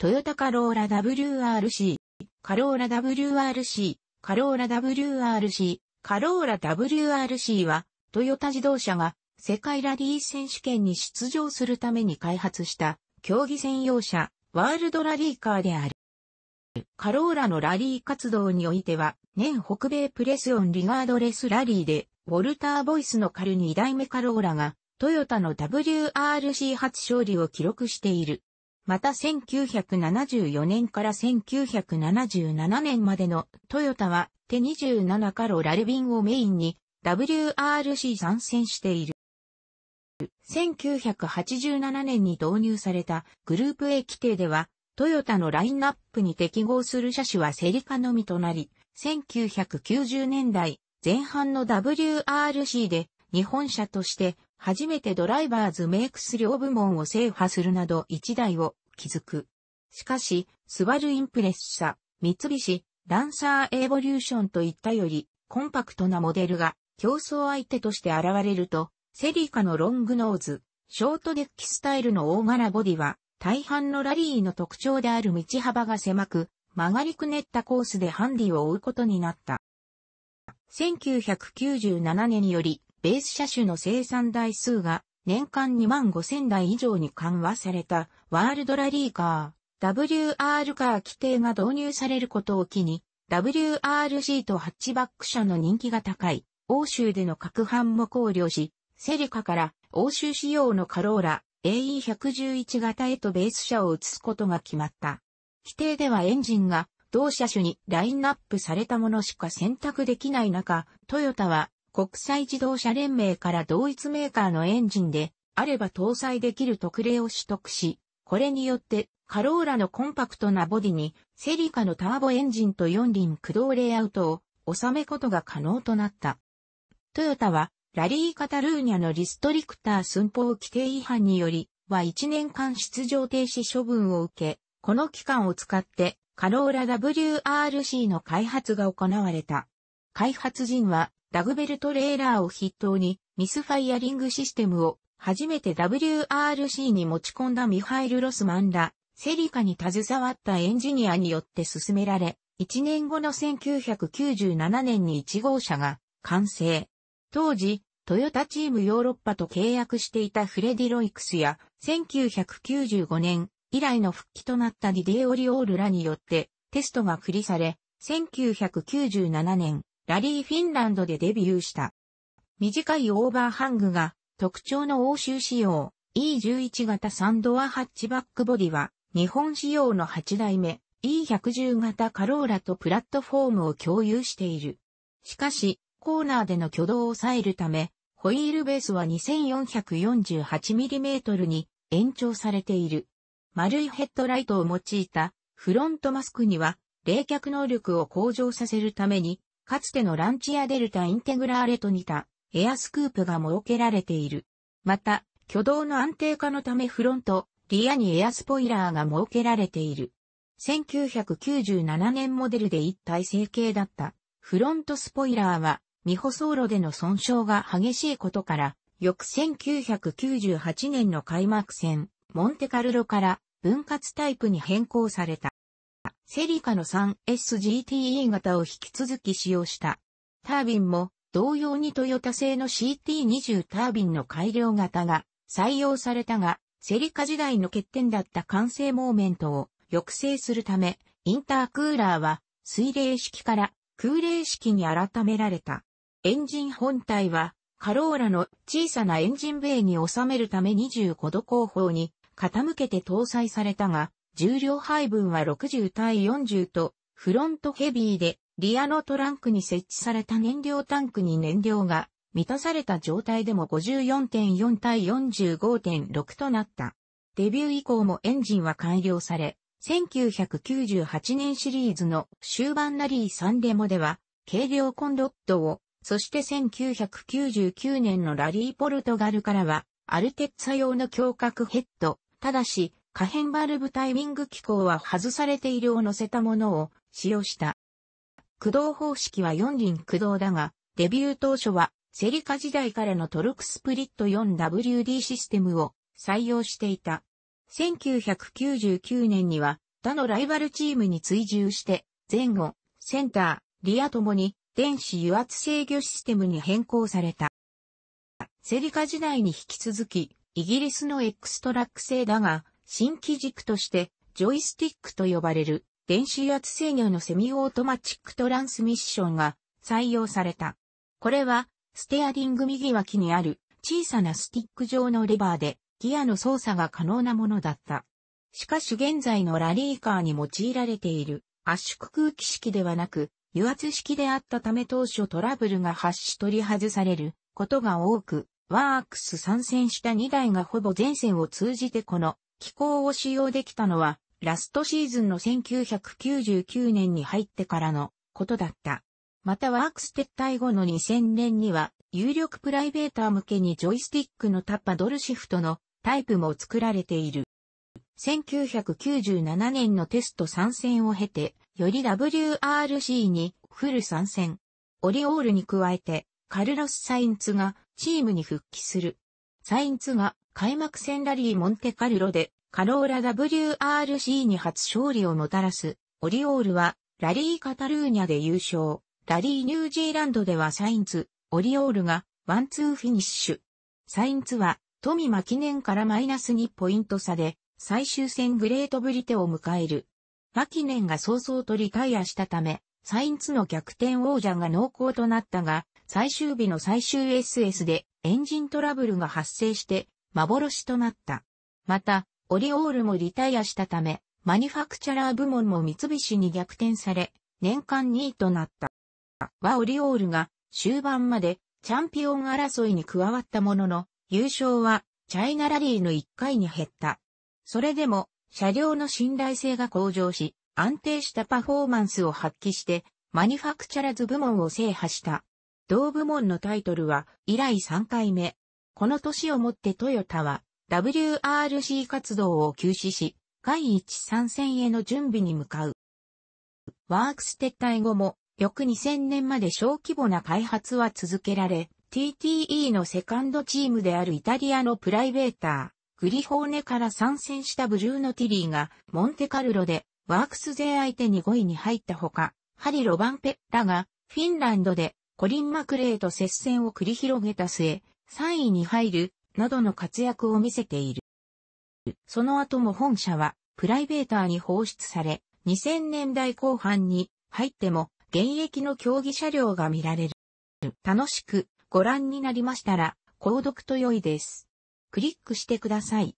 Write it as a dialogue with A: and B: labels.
A: トヨタカローラ WRC、カローラ WRC、カローラ WRC、カローラ WRC は、トヨタ自動車が世界ラリー選手権に出場するために開発した競技専用車、ワールドラリーカーである。カローラのラリー活動においては、年北米プレスオンリガードレスラリーで、ウォルター・ボイスのカル2代目カローラが、トヨタの WRC 初勝利を記録している。また1974年から1977年までのトヨタは手27カロラルビンをメインに WRC 参戦している。1987年に導入されたグループ A 規定ではトヨタのラインナップに適合する車種はセリカのみとなり、1990年代前半の WRC で日本車として初めてドライバーズメイクス両部門を制覇するなど1台を築く。しかし、スバルインプレッサ、三菱、ランサーエボリューションといったより、コンパクトなモデルが競争相手として現れると、セリカのロングノーズ、ショートデッキスタイルの大柄ボディは、大半のラリーの特徴である道幅が狭く、曲がりくねったコースでハンディを追うことになった。1997年により、ベース車種の生産台数が年間2万5000台以上に緩和されたワールドラリーカー、WR カー規定が導入されることを機に、WRC とハッチバック車の人気が高い、欧州での各販も考慮し、セリカから欧州仕様のカローラ AE111 型へとベース車を移すことが決まった。規定ではエンジンが同車種にラインナップされたものしか選択できない中、トヨタは国際自動車連盟から同一メーカーのエンジンであれば搭載できる特例を取得し、これによってカローラのコンパクトなボディにセリカのターボエンジンと四輪駆動レイアウトを収めことが可能となった。トヨタはラリーカタルーニャのリストリクター寸法規定違反によりは1年間出場停止処分を受け、この期間を使ってカローラ WRC の開発が行われた。開発陣はダグベルト・レーラーを筆頭に、ミスファイアリングシステムを、初めて WRC に持ち込んだミハイル・ロスマンら、セリカに携わったエンジニアによって進められ、1年後の1997年に1号車が完成。当時、トヨタチームヨーロッパと契約していたフレディ・ロイクスや、1995年以来の復帰となったディデー・オリオールらによってテストが繰りされ、1997年ラリーフィンランドでデビューした。短いオーバーハングが特徴の欧州仕様 E11 型サンドアハッチバックボディは日本仕様の8代目 E110 型カローラとプラットフォームを共有している。しかしコーナーでの挙動を抑えるためホイールベースは 2448mm に延長されている。丸いヘッドライトを用いたフロントマスクには冷却能力を向上させるためにかつてのランチアデルタインテグラーレと似たエアスクープが設けられている。また、挙動の安定化のためフロント、リアにエアスポイラーが設けられている。1997年モデルで一体成形だったフロントスポイラーは未舗装路での損傷が激しいことから翌1998年の開幕戦モンテカルロから分割タイプに変更された。セリカの 3SGTE 型を引き続き使用した。タービンも同様にトヨタ製の CT20 タービンの改良型が採用されたが、セリカ時代の欠点だった完成モーメントを抑制するため、インタークーラーは水冷式から空冷式に改められた。エンジン本体はカローラの小さなエンジンベイに収めるため25度後方に傾けて搭載されたが、重量配分は60対40と、フロントヘビーで、リアのトランクに設置された燃料タンクに燃料が満たされた状態でも54.4対45.6となった。デビュー以降もエンジンは改良され、1998年シリーズの終盤ラリー3デモでは、軽量コンロッドを、そして1999年のラリーポルトガルからは、アルテッツァ用の強角ヘッド、ただし、可変バルブタイミング機構は外されているを乗せたものを使用した。駆動方式は4輪駆動だが、デビュー当初はセリカ時代からのトルクスプリット 4WD システムを採用していた。1999年には他のライバルチームに追従して前後、センター、リアともに電子油圧制御システムに変更された。セリカ時代に引き続きイギリスのエクストラック製だが新機軸として、ジョイスティックと呼ばれる、電子圧制御のセミオートマチックトランスミッションが採用された。これは、ステアリング右脇にある小さなスティック状のレバーで、ギアの操作が可能なものだった。しかし現在のラリーカーに用いられている圧縮空気式ではなく、油圧式であったため当初トラブルが発し取り外されることが多く、ワークス参戦した2台がほぼ全線を通じてこの機構を使用できたのは、ラストシーズンの1999年に入ってからのことだった。またワークス撤退後の2000年には、有力プライベーター向けにジョイスティックのタッパドルシフトのタイプも作られている。1997年のテスト参戦を経て、より WRC にフル参戦。オリオールに加えて、カルロス・サインツがチームに復帰する。サインツが開幕戦ラリーモンテカルロでカローラ WRC に初勝利をもたらすオリオールはラリーカタルーニャで優勝、ラリーニュージーランドではサインツ、オリオールがワンツーフィニッシュ。サインツは富間記念からマイナス2ポイント差で最終戦グレートブリテを迎える。マキネンが早々とリタイアしたため、サインツの逆転王者が濃厚となったが、最終日の最終 SS でエンジントラブルが発生して幻となった。また、オリオールもリタイアしたため、マニファクチャラー部門も三菱に逆転され、年間2位となった。はオリオールが終盤までチャンピオン争いに加わったものの、優勝はチャイナラリーの1回に減った。それでも、車両の信頼性が向上し、安定したパフォーマンスを発揮して、マニファクチャラズ部門を制覇した。同部門のタイトルは、以来3回目。この年をもってトヨタは WRC 活動を休止し、第一参戦への準備に向かう。ワークス撤退後も、翌2000年まで小規模な開発は続けられ、TTE のセカンドチームであるイタリアのプライベーター、グリフォーネから参戦したブルーノ・ティリーが、モンテカルロで、ワークス勢相手に5位に入ったほか、ハリ・ロバンペッラが、フィンランドで、コリン・マクレーと接戦を繰り広げた末、3位に入る、などの活躍を見せている。その後も本社は、プライベーターに放出され、2000年代後半に入っても、現役の競技車両が見られる。楽しくご覧になりましたら、購読と良いです。クリックしてください。